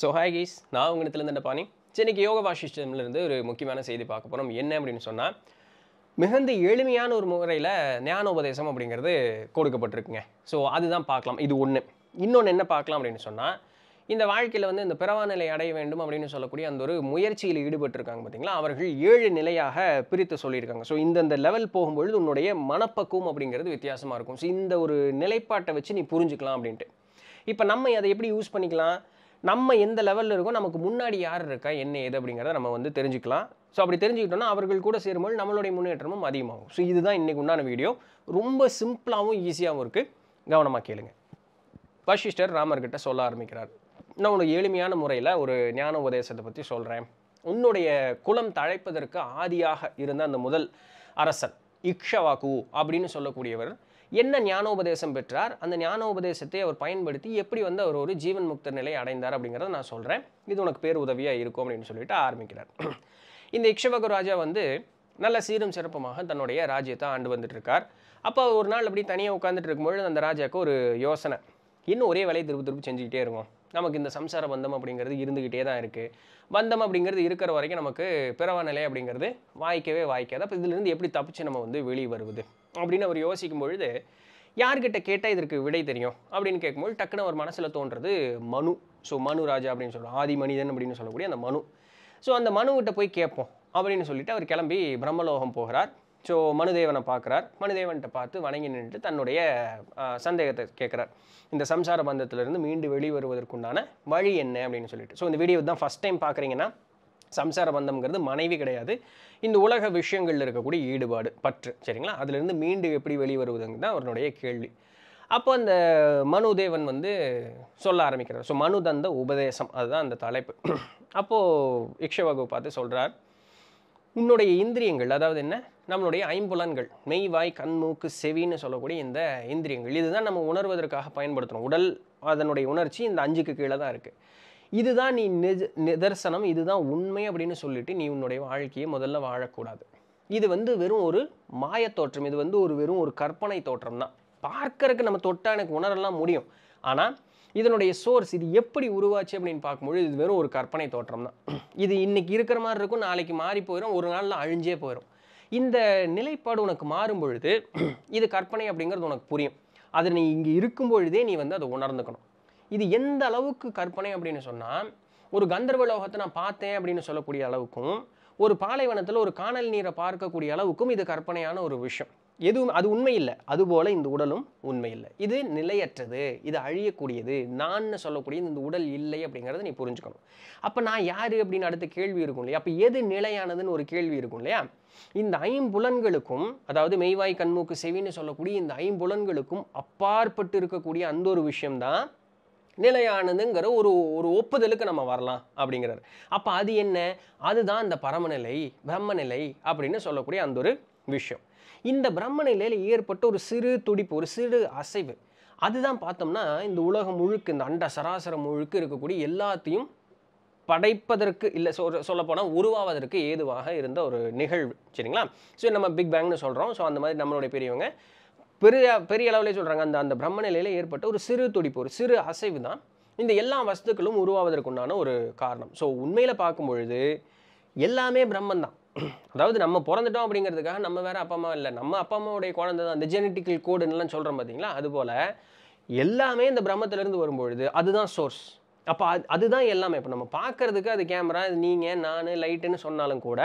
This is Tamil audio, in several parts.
ஸோ ஹாய் கீஸ் நான் உங்கள் இடத்துல இருந்த பாணி சென்னைக்கு யோக வாசிஷ்டம்லேருந்து ஒரு முக்கியமான செய்தி பார்க்க போகிறோம் என்ன அப்படின்னு சொன்னால் மிகுந்த எளிமையான ஒரு முறையில் ஞானோபதேசம் அப்படிங்கிறது கொடுக்கப்பட்டிருக்குங்க ஸோ அதுதான் பார்க்கலாம் இது ஒன்று இன்னொன்று என்ன பார்க்கலாம் அப்படின்னு சொன்னால் இந்த வாழ்க்கையில் வந்து இந்த பிறவா நிலை அடைய வேண்டும் அப்படின்னு சொல்லக்கூடிய அந்த ஒரு முயற்சியில் ஈடுபட்டிருக்காங்க பார்த்தீங்களா அவர்கள் ஏழு நிலையாக பிரித்து சொல்லியிருக்காங்க ஸோ இந்தந்த லெவல் போகும்பொழுது உன்னுடைய மனப்பக்குவம் அப்படிங்கிறது வித்தியாசமாக இருக்கும் ஸோ இந்த ஒரு நிலைப்பாட்டை வச்சு நீ புரிஞ்சுக்கலாம் அப்படின்ட்டு இப்போ நம்ம அதை எப்படி யூஸ் பண்ணிக்கலாம் நம்ம எந்த லெவலில் இருக்கோ நமக்கு முன்னாடி யார் இருக்கா என்ன ஏது அப்படிங்கிறத நம்ம வந்து தெரிஞ்சுக்கலாம் ஸோ அப்படி தெரிஞ்சுக்கிட்டோம்னா அவர்கள் கூட சேரும்போது நம்மளுடைய முன்னேற்றமும் அதிகமாகும் ஸோ இதுதான் இன்றைக்கு உண்டான வீடியோ ரொம்ப சிம்பிளாகவும் ஈஸியாகவும் இருக்குது கவனமாக கேளுங்க வசிஷ்டர் ராமர்கிட்ட சொல்ல ஆரம்பிக்கிறார் நான் உனக்கு எளிமையான முறையில் ஒரு ஞான உபதேசத்தை பற்றி சொல்கிறேன் உன்னுடைய குலம் தழைப்பதற்கு ஆதியாக இருந்த அந்த முதல் அரசன் இக்ஷவாக்கு அப்படின்னு சொல்லக்கூடியவர் என்ன ஞானோபதேசம் பெற்றார் அந்த ஞானோபதேசத்தை அவர் பயன்படுத்தி எப்படி வந்து அவர் ஒரு ஜீவன் முக்த நிலை அடைந்தார் அப்படிங்கிறத நான் சொல்கிறேன் இது உனக்கு பேர் உதவியாக இருக்கும் அப்படின்னு சொல்லிட்டு ஆரம்பிக்கிறார் இந்த இக்ஷவக ராஜா வந்து நல்ல சீரும் சிறப்புமாக தன்னுடைய ராஜ்யத்தை ஆண்டு வந்துட்டு இருக்கார் அப்போ ஒரு நாள் அப்படி தனியாக உட்காந்துட்டு இருக்கும்பொழுது அந்த ராஜாவுக்கு ஒரு யோசனை இன்னும் ஒரே வேலையை திருப்பி திருப்பி செஞ்சுக்கிட்டே இருக்கும் நமக்கு இந்த சம்சார பந்தம் அப்படிங்கிறது இருந்துக்கிட்டே தான் இருக்குது பந்தம் அப்படிங்கிறது இருக்கிற வரைக்கும் நமக்கு பிறவ நிலை அப்படிங்கிறது வாய்க்கவே வாய்க்காது அப்போ இதிலிருந்து எப்படி தப்பிச்சு நம்ம வந்து வெளியே வருவது அப்படின்னு அவர் யோசிக்கும் பொழுது யார்கிட்ட கேட்டால் இதற்கு விடை தெரியும் அப்படின்னு கேட்கும்போது டக்குன்னு அவர் மனசில் தோன்றது மனு ஸோ மனு ராஜா அப்படின்னு சொல்லுவோம் ஆதி மனிதன் அப்படின்னு சொல்லக்கூடிய அந்த மனு ஸோ அந்த மனுக்கிட்ட போய் கேட்போம் அப்படின்னு சொல்லிட்டு அவர் கிளம்பி பிரம்மலோகம் போகிறார் ஸோ மனுதேவனை பார்க்குறார் மனுதேவன்கிட்ட பார்த்து வணங்கி நின்றுட்டு தன்னுடைய சந்தேகத்தை கேட்குறார் இந்த சம்சார பந்தத்திலிருந்து மீண்டு வெளிவருவதற்குண்டான வழி என்ன அப்படின்னு சொல்லிட்டு ஸோ இந்த வீடியோ தான் ஃபஸ்ட் டைம் பார்க்குறீங்கன்னா சம்சார பந்தம்ங்கிறது மனைவி கிடையாது இந்த உலக விஷயங்களில் இருக்கக்கூடிய ஈடுபாடு பற்று சரிங்களா அதுலேருந்து மீண்டு எப்படி வெளிவருவதுங்க தான் அவருடைய கேள்வி அப்போ அந்த மனுதேவன் வந்து சொல்ல ஆரம்பிக்கிறார் ஸோ மனு தந்த உபதேசம் அதுதான் அந்த தலைப்பு அப்போது இக்ஷவகு பார்த்து சொல்கிறார் உன்னுடைய இந்திரியங்கள் அதாவது என்ன நம்மளுடைய ஐம்புலன்கள் மெய் வாய் கண் மூக்கு செவின்னு சொல்லக்கூடிய இந்த இந்திரியங்கள் இதுதான் நம்ம உணர்வதற்காக பயன்படுத்தணும் உடல் அதனுடைய உணர்ச்சி இந்த அஞ்சுக்கு கீழே தான் இருக்குது இதுதான் நீ நிஜ நிதர்சனம் இதுதான் உண்மை அப்படின்னு சொல்லிட்டு நீ உன்னுடைய வாழ்க்கையை முதல்ல வாழக்கூடாது இது வந்து வெறும் ஒரு தோற்றம் இது வந்து ஒரு வெறும் ஒரு கற்பனை தோற்றம் தான் பார்க்கறதுக்கு நம்ம தொட்டா எனக்கு உணரலாம் முடியும் ஆனால் இதனுடைய சோர்ஸ் இது எப்படி உருவாச்சு அப்படின்னு பார்க்கும்பொழுது இது வெறும் ஒரு கற்பனை தோற்றம் தான் இது இன்னைக்கு இருக்கிற மாதிரி இருக்கும் நாளைக்கு மாறி போயிடும் ஒரு நாளில் அழிஞ்சே போயிடும் இந்த நிலைப்பாடு உனக்கு மாறும் பொழுது இது கற்பனை அப்படிங்கிறது உனக்கு புரியும் அது நீ இங்கே இருக்கும் பொழுதே நீ வந்து அதை உணர்ந்துக்கணும் இது எந்த அளவுக்கு கற்பனை அப்படின்னு சொன்னால் ஒரு கந்தர்வ லோகத்தை நான் பார்த்தேன் அப்படின்னு சொல்லக்கூடிய அளவுக்கும் ஒரு பாலைவனத்தில் ஒரு காணல் நீரை பார்க்கக்கூடிய அளவுக்கும் இது கற்பனையான ஒரு விஷயம் எதுவும் அது உண்மை இல்லை அதுபோல் இந்த உடலும் உண்மை இல்லை இது நிலையற்றது இது அழியக்கூடியது நான்னு சொல்லக்கூடிய இந்த உடல் இல்லை அப்படிங்கிறத நீ புரிஞ்சுக்கணும் அப்போ நான் யார் அப்படின்னு அடுத்த கேள்வி இருக்கும் இல்லையா அப்போ எது நிலையானதுன்னு ஒரு கேள்வி இருக்கும் இல்லையா இந்த ஐம்புலன்களுக்கும் அதாவது மெய்வாய் கண்மூக்கு செவின்னு சொல்லக்கூடிய இந்த ஐம்புலன்களுக்கும் அப்பாற்பட்டு இருக்கக்கூடிய அந்த ஒரு விஷயம்தான் நிலையானதுங்கிற ஒரு ஒரு ஒப்புதலுக்கு நம்ம வரலாம் அப்படிங்கிறார் அப்போ அது என்ன அதுதான் இந்த பரமநிலை பிரம்மநிலை அப்படின்னு சொல்லக்கூடிய அந்த ஒரு விஷயம் இந்த பிரம்மநிலையில் ஏற்பட்ட ஒரு சிறு துடிப்பு ஒரு சிறு அசைவு அதுதான் பார்த்தோம்னா இந்த உலகம் முழுக்க இந்த அண்ட சராசரம் முழுக்க இருக்கக்கூடிய எல்லாத்தையும் படைப்பதற்கு இல்லை சொல் சொல்லப்போனால் உருவாவதற்கு ஏதுவாக இருந்த ஒரு நிகழ்வு சரிங்களா ஸோ நம்ம பிக் பேங்னு சொல்கிறோம் ஸோ அந்த மாதிரி நம்மளுடைய பெரியவங்க பெரிய பெரிய அளவில் சொல்கிறாங்க அந்த அந்த பிரம்ம நிலையில் ஏற்பட்ட ஒரு சிறு துடிப்பு ஒரு சிறு அசைவு தான் இந்த எல்லா வஸ்துக்களும் உருவாவதற்குண்டான ஒரு காரணம் ஸோ உண்மையில் பார்க்கும் பொழுது எல்லாமே பிரம்மன் தான் அதாவது நம்ம பிறந்துட்டோம் அப்படிங்கிறதுக்காக நம்ம வேறு அப்பா அம்மா இல்லை நம்ம அப்பா அம்மாவுடைய குழந்தை தான் அந்த ஜெனட்டிக்கல் கோடுன்னெலாம் சொல்கிறோம் பார்த்தீங்களா அதுபோல் எல்லாமே இந்த பிரம்மத்திலேருந்து வரும்பொழுது அதுதான் சோர்ஸ் அப்போ அது அதுதான் எல்லாமே இப்போ நம்ம பார்க்குறதுக்கு அது கேமரா நீங்கள் நான் லைட்டுன்னு சொன்னாலும் கூட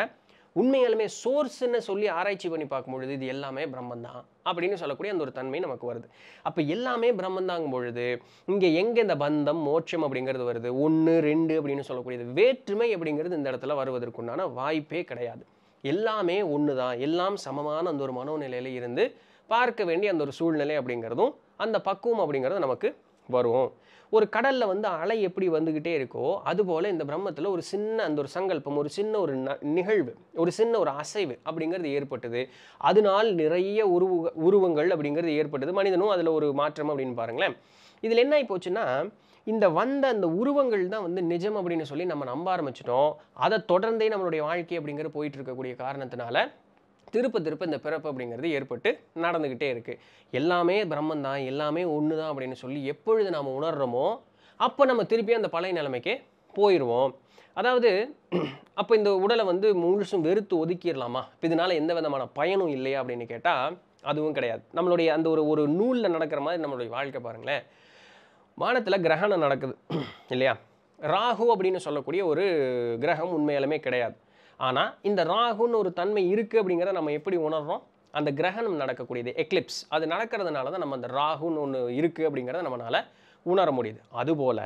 உண்மையாலுமே சோர்ஸ்ன்னு சொல்லி ஆராய்ச்சி பண்ணி பார்க்கும்பொழுது இது எல்லாமே பிரம்மந்தான் அப்படின்னு சொல்லக்கூடிய அந்த ஒரு தன்மை நமக்கு வருது அப்போ எல்லாமே பிரம்மந்தாங்கும் பொழுது இங்கே எங்கே இந்த பந்தம் மோட்சம் அப்படிங்கிறது வருது ஒன்று ரெண்டு அப்படின்னு சொல்லக்கூடியது வேற்றுமை அப்படிங்கிறது இந்த இடத்துல வருவதற்குண்டான வாய்ப்பே கிடையாது எல்லாமே ஒன்று தான் எல்லாம் சமமான அந்த ஒரு மனோநிலையில் இருந்து பார்க்க வேண்டிய அந்த ஒரு சூழ்நிலை அப்படிங்கிறதும் அந்த பக்குவம் அப்படிங்கிறது நமக்கு வரும் ஒரு கடலில் வந்து அலை எப்படி வந்துக்கிட்டே இருக்கோ அதுபோல் இந்த பிரம்மத்தில் ஒரு சின்ன அந்த ஒரு சங்கல்பம் ஒரு சின்ன ஒரு நிகழ்வு ஒரு சின்ன ஒரு அசைவு அப்படிங்கிறது ஏற்பட்டது அதனால் நிறைய உருவ உருவங்கள் அப்படிங்கிறது ஏற்பட்டது மனிதனும் அதில் ஒரு மாற்றம் அப்படின்னு பாருங்களேன் இதில் என்ன ஆகிப்போச்சுன்னா இந்த வந்த அந்த உருவங்கள் தான் வந்து நிஜம் அப்படின்னு சொல்லி நம்ம நம்ப ஆரம்பிச்சிட்டோம் அதை தொடர்ந்தே நம்மளுடைய வாழ்க்கை அப்படிங்கிற போயிட்டு இருக்கக்கூடிய காரணத்தினால திருப்ப திருப்ப இந்த பிறப்பு அப்படிங்கிறது ஏற்பட்டு நடந்துக்கிட்டே இருக்குது எல்லாமே பிரம்மன் தான் எல்லாமே ஒன்று தான் அப்படின்னு சொல்லி எப்பொழுது நாம் உணர்கிறோமோ அப்போ நம்ம திருப்பி அந்த பழைய நிலைமைக்கே போயிடுவோம் அதாவது அப்போ இந்த உடலை வந்து முழுசும் வெறுத்து ஒதுக்கிடலாமா இப்போ இதனால் எந்த விதமான பயனும் இல்லையா அப்படின்னு கேட்டால் அதுவும் கிடையாது நம்மளுடைய அந்த ஒரு ஒரு நூலில் நடக்கிற மாதிரி நம்மளுடைய வாழ்க்கை பாருங்களேன் வானத்தில் கிரகணம் நடக்குது இல்லையா ராகு அப்படின்னு சொல்லக்கூடிய ஒரு கிரகம் உண்மையாலுமே கிடையாது ஆனால் இந்த ராகுன்னு ஒரு தன்மை இருக்குது அப்படிங்கிறத நம்ம எப்படி உணர்றோம் அந்த கிரகணம் நடக்கக்கூடியது எக்லிப்ஸ் அது நடக்கிறதுனால தான் நம்ம அந்த ராகுன்னு ஒன்று இருக்குது அப்படிங்கிறத நம்மளால் உணர முடியுது அதுபோல்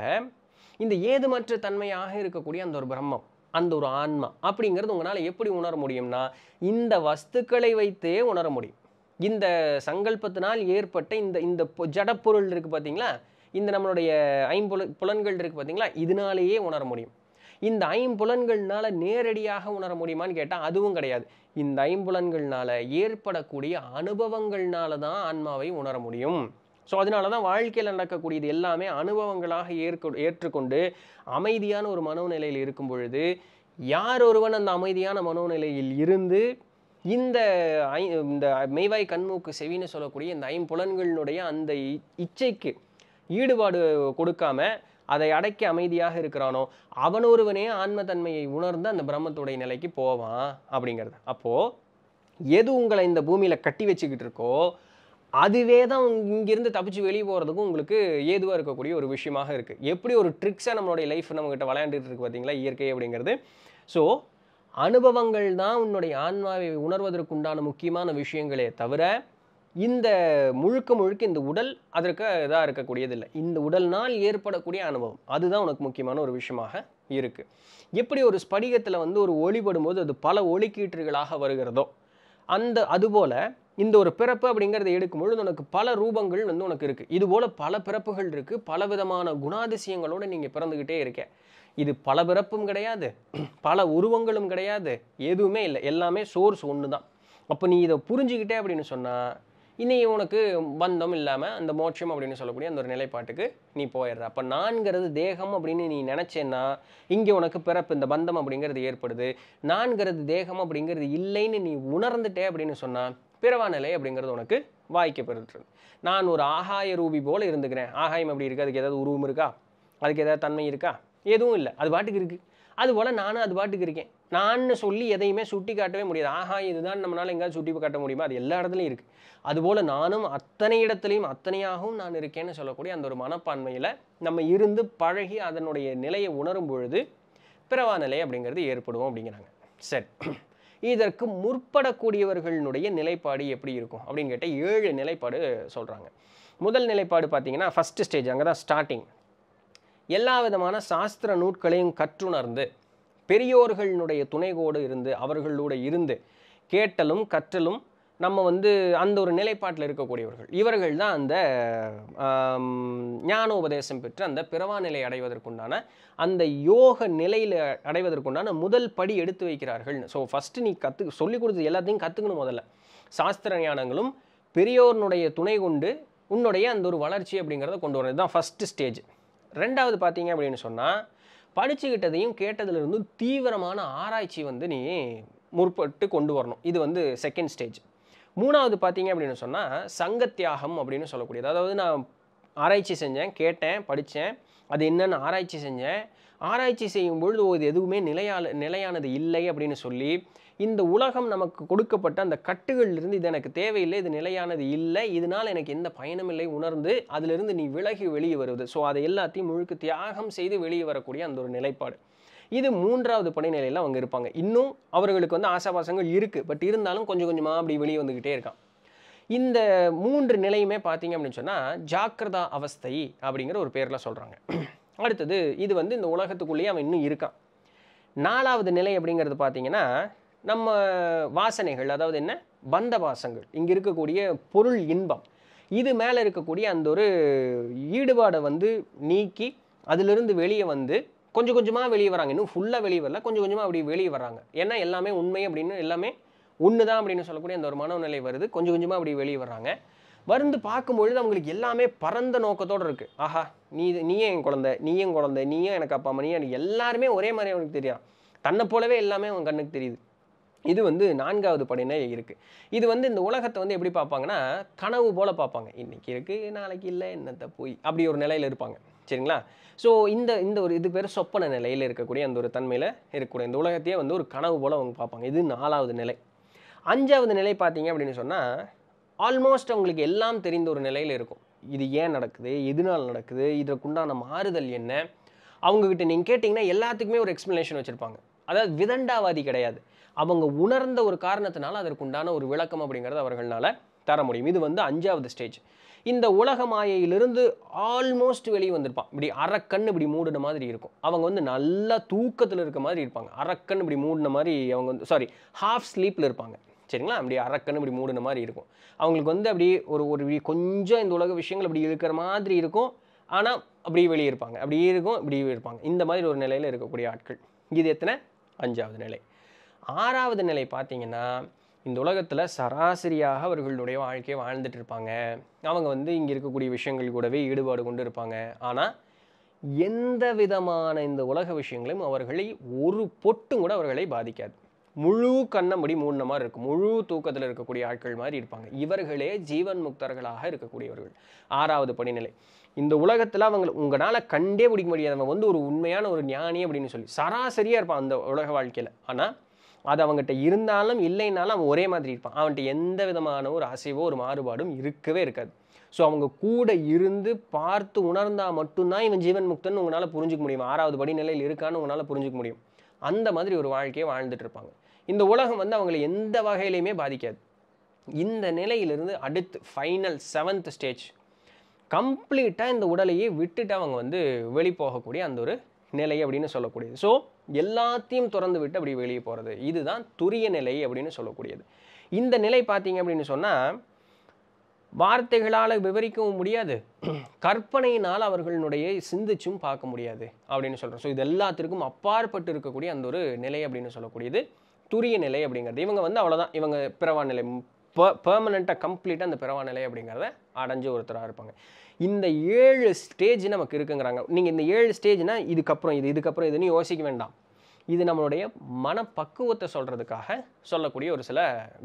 இந்த ஏதுமற்ற தன்மையாக இருக்கக்கூடிய அந்த ஒரு பிரம்மம் அந்த ஒரு ஆன்மா அப்படிங்கிறது உங்களால் எப்படி உணர முடியும்னா இந்த வஸ்துக்களை வைத்தே உணர முடியும் இந்த சங்கல்பத்தினால் ஏற்பட்ட இந்த இந்த ஜடப்பொருள் இருக்குது பார்த்தீங்களா இந்த நம்மளுடைய ஐம்புல புலன்கள் இருக்குது பார்த்தீங்களா இதனாலேயே உணர முடியும் இந்த ஐம்புலன்கள்னால நேரடியாக உணர முடியுமான்னு கேட்டால் அதுவும் கிடையாது இந்த ஐம்புலன்கள்னால ஏற்படக்கூடிய அனுபவங்கள்னால தான் ஆன்மாவை உணர முடியும் ஸோ அதனால தான் வாழ்க்கையில் நடக்கக்கூடியது எல்லாமே அனுபவங்களாக ஏற்க ஏற்றுக்கொண்டு அமைதியான ஒரு மனோநிலையில் இருக்கும் பொழுது யார் ஒருவன் அந்த அமைதியான மனோநிலையில் இருந்து இந்த ஐ இந்த மெய்வாய் கண்மூக்கு செவின்னு சொல்லக்கூடிய இந்த ஐம்புலன்களினுடைய அந்த இச்சைக்கு ஈடுபாடு கொடுக்காம அதை அடைக்க அமைதியாக இருக்கிறானோ அவன் ஒருவனே ஆன்மத்தன்மையை உணர்ந்து அந்த பிரம்மத்துடைய நிலைக்கு போவான் அப்படிங்கிறது அப்போது எது உங்களை இந்த பூமியில் கட்டி வச்சுக்கிட்டு இருக்கோ அதுவே தான் இங்கேருந்து தப்பிச்சு வெளியே போகிறதுக்கும் உங்களுக்கு ஏதுவாக இருக்கக்கூடிய ஒரு விஷயமாக இருக்குது எப்படி ஒரு ட்ரிக்ஸாக நம்மளுடைய லைஃப் நம்மக்கிட்ட விளையாண்டுட்டு இருக்கு பார்த்தீங்களா இயற்கை அப்படிங்கிறது ஸோ அனுபவங்கள் தான் உன்னுடைய ஆன்மாவை உணர்வதற்குண்டான முக்கியமான விஷயங்களே தவிர இந்த முழுக்க முழுக்க இந்த உடல் அதற்கு இதாக இருக்கக்கூடியதில்லை இந்த உடல்னால் ஏற்படக்கூடிய அனுபவம் அதுதான் உனக்கு முக்கியமான ஒரு விஷயமாக இருக்குது எப்படி ஒரு ஸ்படிகத்தில் வந்து ஒரு ஒளிபடும்போது அது பல ஒளிக்கீற்றுகளாக வருகிறதோ அந்த அதுபோல் இந்த ஒரு பிறப்பு அப்படிங்கிறத எடுக்கும்பொழுது உனக்கு பல ரூபங்கள் வந்து உனக்கு இருக்குது இதுபோல் பல பிறப்புகள் இருக்குது பல விதமான குணாதிசயங்களோடு நீங்கள் பிறந்துக்கிட்டே இருக்க இது பல பிறப்பும் கிடையாது பல உருவங்களும் கிடையாது எதுவுமே இல்லை எல்லாமே சோர்ஸ் ஒன்று தான் அப்போ நீ இதை புரிஞ்சுக்கிட்டே அப்படின்னு சொன்னால் இனி உனக்கு பந்தம் இல்லாமல் அந்த மோட்சம் அப்படின்னு சொல்லக்கூடிய அந்த ஒரு நிலைப்பாட்டுக்கு நீ போயிடுற அப்போ நான்கிறது தேகம் அப்படின்னு நீ நினச்சேன்னா இங்கே உனக்கு பிறப்பு இந்த பந்தம் அப்படிங்கிறது ஏற்படுது நான்கிறது தேகம் அப்படிங்கிறது இல்லைன்னு நீ உணர்ந்துட்டே அப்படின்னு சொன்னால் பிறவா நிலை அப்படிங்கிறது உனக்கு வாய்க்க நான் ஒரு ஆகாய ரூபி போல் இருந்துக்கிறேன் ஆகாயம் அப்படி இருக்குது அதுக்கு ஏதாவது உருவம் இருக்கா அதுக்கு ஏதாவது தன்மை இருக்கா எதுவும் இல்லை அது பாட்டுக்கு இருக்குது அதுபோல் நானும் அது பாட்டுக்கு இருக்கேன் நான் சொல்லி எதையுமே சுட்டி காட்டவே முடியாது ஆஹா இதுதான் நம்மளால் எங்கேயாவது சுட்டி காட்ட முடியுமா அது எல்லா இடத்துலையும் இருக்குது அதுபோல் நானும் அத்தனை இடத்துலையும் அத்தனையாகவும் நான் இருக்கேன்னு சொல்லக்கூடிய அந்த ஒரு மனப்பான்மையில் நம்ம இருந்து பழகி அதனுடைய நிலையை உணரும் பொழுது பிறவா நிலை அப்படிங்கிறது ஏற்படுவோம் அப்படிங்கிறாங்க சரி இதற்கு முற்படக்கூடியவர்களுடைய நிலைப்பாடு எப்படி இருக்கும் அப்படின்னு கேட்டால் ஏழு நிலைப்பாடு சொல்கிறாங்க முதல் நிலைப்பாடு பார்த்தீங்கன்னா ஃபஸ்ட்டு ஸ்டேஜ் அங்கே தான் ஸ்டார்டிங் எல்லா விதமான சாஸ்திர நூட்களையும் கற்றுணர்ந்து பெரியோர்களினுடைய துணைகோடு இருந்து அவர்களோட இருந்து கேட்டலும் கற்றலும் நம்ம வந்து அந்த ஒரு நிலைப்பாட்டில் இருக்கக்கூடியவர்கள் இவர்கள் தான் அந்த ஞானோபதேசம் பெற்று அந்த பிறவா நிலை அடைவதற்குண்டான அந்த யோக நிலையில் அடைவதற்குண்டான முதல் படி எடுத்து வைக்கிறார்கள் ஸோ ஃபஸ்ட்டு நீ கற்று சொல்லிக் கொடுத்து எல்லாத்தையும் கற்றுக்கணும் முதல்ல சாஸ்திர ஞானங்களும் பெரியோர்னுடைய துணை கொண்டு உன்னுடைய அந்த ஒரு வளர்ச்சி அப்படிங்கிறத கொண்டு வரது தான் ஃபஸ்ட்டு ஸ்டேஜ் ரெண்டாவது பார்த்தீங்க அப்படின்னு சொன்னால் படிச்சுக்கிட்டதையும் கேட்டதுலேருந்து தீவிரமான ஆராய்ச்சி வந்து நீ முற்பட்டு கொண்டு வரணும் இது வந்து செகண்ட் ஸ்டேஜ் மூணாவது பார்த்தீங்க அப்படின்னு சொன்னால் சங்கத்தியாகம் அப்படின்னு சொல்லக்கூடியது அதாவது நான் ஆராய்ச்சி செஞ்சேன் கேட்டேன் படித்தேன் அது என்னென்னு ஆராய்ச்சி செஞ்சேன் ஆராய்ச்சி செய்யும் பொழுது இது எதுவுமே நிலையான நிலையானது இல்லை அப்படின்னு சொல்லி இந்த உலகம் நமக்கு கொடுக்கப்பட்ட அந்த கட்டுகளிலிருந்து இது எனக்கு தேவையில்லை இது நிலையானது இல்லை இதனால் எனக்கு எந்த பயனும் இல்லை உணர்ந்து அதிலிருந்து நீ விலகி வெளியே வருவது ஸோ அதை எல்லாத்தையும் முழுக்க தியாகம் செய்து வெளியே வரக்கூடிய அந்த ஒரு நிலைப்பாடு இது மூன்றாவது பணிநிலையில் அவங்க இருப்பாங்க இன்னும் அவர்களுக்கு வந்து ஆசாபாசங்கள் இருக்குது பட் இருந்தாலும் கொஞ்சம் கொஞ்சமாக அப்படி வெளியே வந்துக்கிட்டே இருக்கான் இந்த மூன்று நிலையுமே பார்த்தீங்க அப்படின்னு சொன்னால் ஜாக்கிரதா அவஸ்தை அப்படிங்கிற ஒரு பேரில் சொல்கிறாங்க அடுத்தது இது வந்து இந்த உலகத்துக்குள்ளேயே அவன் இன்னும் இருக்கான் நாலாவது நிலை அப்படிங்கிறது பார்த்தீங்கன்னா நம்ம வாசனைகள் அதாவது என்ன பந்த வாசங்கள் இங்கே இருக்கக்கூடிய பொருள் இன்பம் இது மேலே இருக்கக்கூடிய அந்த ஒரு ஈடுபாடை வந்து நீக்கி அதிலிருந்து வெளியே வந்து கொஞ்சம் கொஞ்சமாக வெளியே வராங்க இன்னும் ஃபுல்லாக வெளியே வரல கொஞ்சம் கொஞ்சமாக அப்படி வெளியே வராங்க ஏன்னா எல்லாமே உண்மை அப்படின்னு எல்லாமே ஒன்று தான் அப்படின்னு சொல்லக்கூடிய அந்த ஒரு மனநிலை வருது கொஞ்சம் கொஞ்சமாக அப்படி வெளியே வர்றாங்க வந்து பார்க்கும்பொழுது அவங்களுக்கு எல்லாமே பரந்த நோக்கத்தோடு இருக்குது ஆஹா நீ நீயே என் குழந்தை நீ என் குழந்தை நீயே எனக்கு அப்பா அம்மா நீ எல்லாருமே ஒரே மாதிரி அவனுக்கு தெரியும் தன்னை போலவே எல்லாமே அவன் கண்ணுக்கு தெரியுது இது வந்து நான்காவது படையினர் இருக்குது இது வந்து இந்த உலகத்தை வந்து எப்படி பார்ப்பாங்கன்னா கனவு போல் பார்ப்பாங்க இன்றைக்கி இருக்குது நாளைக்கு இல்லை என்னத்தை போய் அப்படி ஒரு நிலையில் இருப்பாங்க சரிங்களா ஸோ இந்த இந்த ஒரு இது பேர் சொப்பன நிலையில் இருக்கக்கூடிய அந்த ஒரு தன்மையில் இருக்கக்கூடிய இந்த உலகத்தையே வந்து ஒரு கனவு போல் அவங்க பார்ப்பாங்க இது நாலாவது நிலை அஞ்சாவது நிலை பார்த்தீங்க அப்படின்னு சொன்னால் ஆல்மோஸ்ட் அவங்களுக்கு எல்லாம் தெரிந்த ஒரு நிலையில் இருக்கும் இது ஏன் நடக்குது எதுனால் நடக்குது இதற்குண்டான மாறுதல் என்ன அவங்கக்கிட்ட நீங்கள் கேட்டிங்கன்னா எல்லாத்துக்குமே ஒரு எக்ஸ்ப்ளனேஷன் வச்சுருப்பாங்க அதாவது விதண்டாவாதி கிடையாது அவங்க உணர்ந்த ஒரு காரணத்தினால அதற்குண்டான ஒரு விளக்கம் அப்படிங்கிறது அவர்களால் தர முடியும் இது வந்து அஞ்சாவது ஸ்டேஜ் இந்த உலக மாயையிலிருந்து ஆல்மோஸ்ட் வெளியே வந்திருப்பான் இப்படி அறக்கண் இப்படி மூடின மாதிரி இருக்கும் அவங்க வந்து நல்லா தூக்கத்தில் இருக்க மாதிரி இருப்பாங்க அறக்கண் இப்படி மூடின மாதிரி அவங்க வந்து சாரி ஹாஃப் ஸ்லீப்பில் இருப்பாங்க சரிங்களா அப்படி அறக்கண் இப்படி மூடின மாதிரி இருக்கும் அவங்களுக்கு வந்து அப்படி ஒரு ஒரு கொஞ்சம் இந்த உலக விஷயங்கள் அப்படி இருக்கிற மாதிரி இருக்கும் ஆனால் அப்படியே வெளியே இருப்பாங்க அப்படியே இருக்கும் இப்படி இருப்பாங்க இந்த மாதிரி ஒரு நிலையில் இருக்கக்கூடிய ஆட்கள் இது எத்தனை அஞ்சாவது நிலை ஆறாவது நிலை பார்த்தீங்கன்னா இந்த உலகத்தில் சராசரியாக அவர்களுடைய வாழ்க்கையை வாழ்ந்துட்டு இருப்பாங்க அவங்க வந்து இங்கே இருக்கக்கூடிய விஷயங்கள் கூடவே ஈடுபாடு கொண்டு இருப்பாங்க ஆனால் எந்த விதமான இந்த உலக விஷயங்களும் அவர்களை ஒரு பொட்டும் கூட அவர்களை பாதிக்காது முழு கண்ணை முடி மூடின மாதிரி இருக்கும் முழு தூக்கத்தில் இருக்கக்கூடிய ஆட்கள் மாதிரி இருப்பாங்க இவர்களே ஜீவன் முக்தர்களாக இருக்கக்கூடியவர்கள் ஆறாவது படிநிலை இந்த உலகத்தில் அவங்க உங்களால் கண்டே பிடிக்க முடியாதவங்க வந்து ஒரு உண்மையான ஒரு ஞானி அப்படின்னு சொல்லி சராசரியாக இருப்பான் அந்த உலக வாழ்க்கையில் ஆனால் அது அவங்ககிட்ட இருந்தாலும் இல்லைனாலும் அவன் ஒரே மாதிரி இருப்பான் அவன்கிட்ட எந்த விதமான ஒரு அசைவோ ஒரு மாறுபாடும் இருக்கவே இருக்காது ஸோ அவங்க கூட இருந்து பார்த்து உணர்ந்தால் மட்டும்தான் இவன் ஜீவன் முக்தன் உங்களால் புரிஞ்சிக்க முடியும் ஆறாவது படிநிலையில் இருக்கான்னு உங்களால் புரிஞ்சிக்க முடியும் அந்த மாதிரி ஒரு வாழ்க்கையை வாழ்ந்துட்டு இருப்பாங்க இந்த உலகம் வந்து அவங்களை எந்த வகையிலையுமே பாதிக்காது இந்த நிலையிலிருந்து அடுத்து ஃபைனல் செவன்த் ஸ்டேஜ் கம்ப்ளீட்டாக இந்த உடலையே விட்டுட்டு அவங்க வந்து வெளிப்போகக்கூடிய அந்த ஒரு நிலை அப்படின்னு சொல்லக்கூடியது ஸோ எல்லாத்தையும் திறந்து விட்டு அப்படி வெளியே போகிறது இதுதான் துரிய நிலை அப்படின்னு சொல்லக்கூடியது இந்த நிலை பார்த்தீங்க அப்படின்னு சொன்னால் வார்த்தைகளால் விவரிக்கவும் முடியாது கற்பனையினால் அவர்களுடைய சிந்திச்சும் பார்க்க முடியாது அப்படின்னு சொல்கிறோம் ஸோ இது எல்லாத்திற்கும் அப்பாற்பட்டு இருக்கக்கூடிய அந்த ஒரு நிலை அப்படின்னு சொல்லக்கூடியது துரிய நிலை அப்படிங்கிறது இவங்க வந்து அவ்வளோதான் இவங்க பிறவா நிலை பெர்மனெண்ட்டாக கம்ப்ளீட்டாக அந்த பிறவா நிலை அப்படிங்கிறத அடைஞ்சு ஒருத்தராக இருப்பாங்க இந்த ஏழு ஸ்டேஜ் நமக்கு இருக்குங்கிறாங்க நீங்கள் இந்த ஏழு ஸ்டேஜ்னால் இதுக்கப்புறம் இது இதுக்கப்புறம் இதுன்னு யோசிக்க வேண்டாம் இது நம்மளுடைய மனப்பக்குவத்தை சொல்கிறதுக்காக சொல்லக்கூடிய ஒரு சில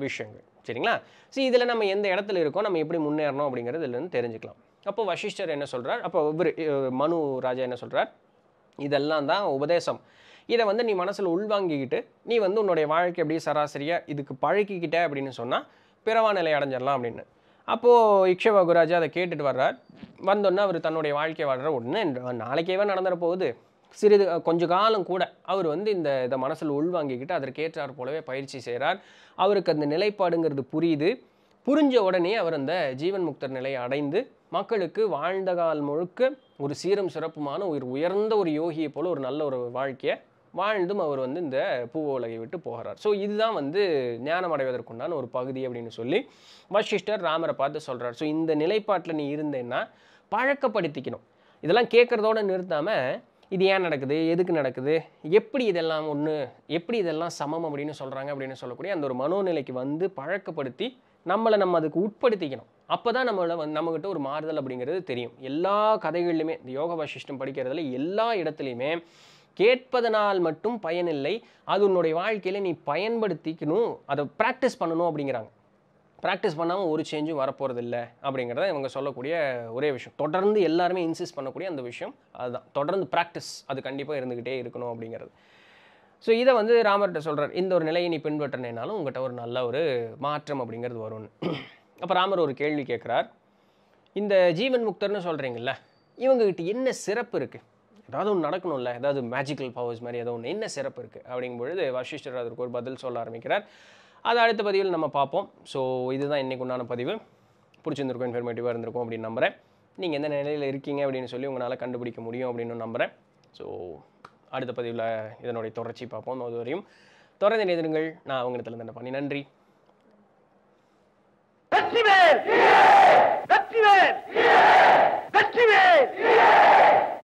விஷயங்கள் சரிங்களா சரி இதில் நம்ம எந்த இடத்துல இருக்கோம் நம்ம எப்படி முன்னேறணும் அப்படிங்கிறது இதுலேருந்து தெரிஞ்சுக்கலாம் அப்போ வசிஷ்டர் என்ன சொல்கிறார் அப்போ இவர் மனு ராஜா என்ன சொல்கிறார் இதெல்லாம் தான் உபதேசம் இதை வந்து நீ மனசில் உள்வாங்கிக்கிட்டு நீ வந்து உன்னுடைய வாழ்க்கை எப்படி சராசரியாக இதுக்கு பழக்கிக்கிட்ட அப்படின்னு சொன்னால் பிறவா நிலை அடைஞ்சிடலாம் அப்படின்னு அப்போது இக்ஷவ குராஜா அதை கேட்டுட்டு வர்றார் வந்தோன்னே அவர் தன்னுடைய வாழ்க்கை வாழ்கிற உடனே நாளைக்கேவே நடந்துற போகுது சிறிது கொஞ்ச காலம் கூட அவர் வந்து இந்த இதை மனசில் உள்வாங்கிக்கிட்டு அதற்கேற்றார் போலவே பயிற்சி செய்கிறார் அவருக்கு அந்த நிலைப்பாடுங்கிறது புரியுது புரிஞ்ச உடனே அவர் அந்த ஜீவன் முக்தர் நிலையை அடைந்து மக்களுக்கு வாழ்ந்த கால் முழுக்க ஒரு சீரும் சிறப்புமான உயிர் உயர்ந்த ஒரு யோகியை போல் ஒரு நல்ல ஒரு வாழ்க்கையை வாழ்ந்தும் அவர் வந்து இந்த பூவ உலகை விட்டு போகிறார் ஸோ இதுதான் வந்து ஞானம் அடைவதற்குண்டான ஒரு பகுதி அப்படின்னு சொல்லி வசிஷ்டர் ராமரை பார்த்து சொல்கிறார் ஸோ இந்த நிலைப்பாட்டில் நீ இருந்தேன்னா பழக்கப்படுத்திக்கணும் இதெல்லாம் கேட்குறதோடு நிறுத்தாமல் இது ஏன் நடக்குது எதுக்கு நடக்குது எப்படி இதெல்லாம் ஒன்று எப்படி இதெல்லாம் சமம் அப்படின்னு சொல்கிறாங்க அப்படின்னு சொல்லக்கூடிய அந்த ஒரு மனோநிலைக்கு வந்து பழக்கப்படுத்தி நம்மளை நம்ம அதுக்கு உட்படுத்திக்கணும் அப்போ தான் நம்மளை வந்து நம்மக்கிட்ட ஒரு மாறுதல் அப்படிங்கிறது தெரியும் எல்லா கதைகள்லையுமே இந்த யோகா வசிஷ்டம் படிக்கிறதுல எல்லா இடத்துலையுமே கேட்பதனால் மட்டும் பயனில்லை அது உன்னுடைய வாழ்க்கையில் நீ பயன்படுத்திக்கணும் அதை ப்ராக்டிஸ் பண்ணணும் அப்படிங்கிறாங்க ப்ராக்டிஸ் பண்ணாமல் ஒரு சேஞ்சும் வரப்போகிறது இல்லை அப்படிங்கிறத இவங்க சொல்லக்கூடிய ஒரே விஷயம் தொடர்ந்து எல்லாருமே இன்சிஸ்ட் பண்ணக்கூடிய அந்த விஷயம் அதுதான் தொடர்ந்து ப்ராக்டிஸ் அது கண்டிப்பாக இருந்துக்கிட்டே இருக்கணும் அப்படிங்கிறது ஸோ இதை வந்து ராமர்கிட்ட சொல்கிறார் இந்த ஒரு நிலையை நீ பின்பற்றினேனாலும் உங்கள்கிட்ட ஒரு நல்ல ஒரு மாற்றம் அப்படிங்கிறது வரும்னு அப்போ ராமர் ஒரு கேள்வி கேட்குறார் இந்த ஜீவன் முக்தர்னு சொல்கிறீங்கள இவங்ககிட்ட என்ன சிறப்பு இருக்குது ஏதாவது ஒன்று நடக்கணும்ல ஏதாவது மேஜிக்கல் பவர்ஸ் மாதிரி ஏதோ ஒன்று என்ன சிறப்பு இருக்குது அப்படிங்கும் பொழுது வசிஷ்டர் அதற்கு ஒரு பதில் சொல்ல ஆரம்பிக்கிறார் அதை அடுத்த பதிவில் நம்ம பார்ப்போம் ஸோ இதுதான் இன்றைக்கு உண்டான பதிவு பிடிச்சிருந்திருக்கும் இன்ஃபர்மேட்டிவாக இருந்திருக்கும் அப்படின்னு நம்புகிறேன் நீங்கள் எந்த நிலையில் இருக்கீங்க அப்படின்னு சொல்லி உங்களால் கண்டுபிடிக்க முடியும் அப்படின்னு நம்புகிறேன் ஸோ அடுத்த பதிவில் இதனுடைய தொடர்ச்சி பார்ப்போம் அதுவரையும் தொடர்ந்து நினைந்திருங்கள் நான் அவங்க இடத்துல தண்டை பண்ணி நன்றி